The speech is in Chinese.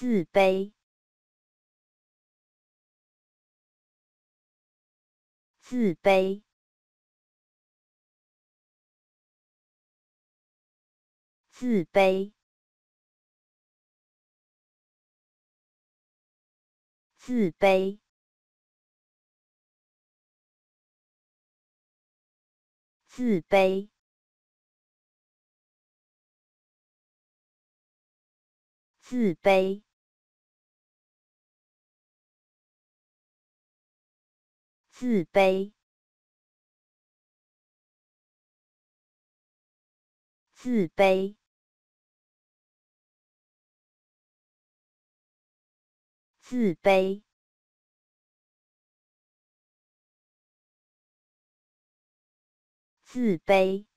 自卑，自卑，自卑，自卑，自卑，自卑。自卑，自卑，自卑，自卑。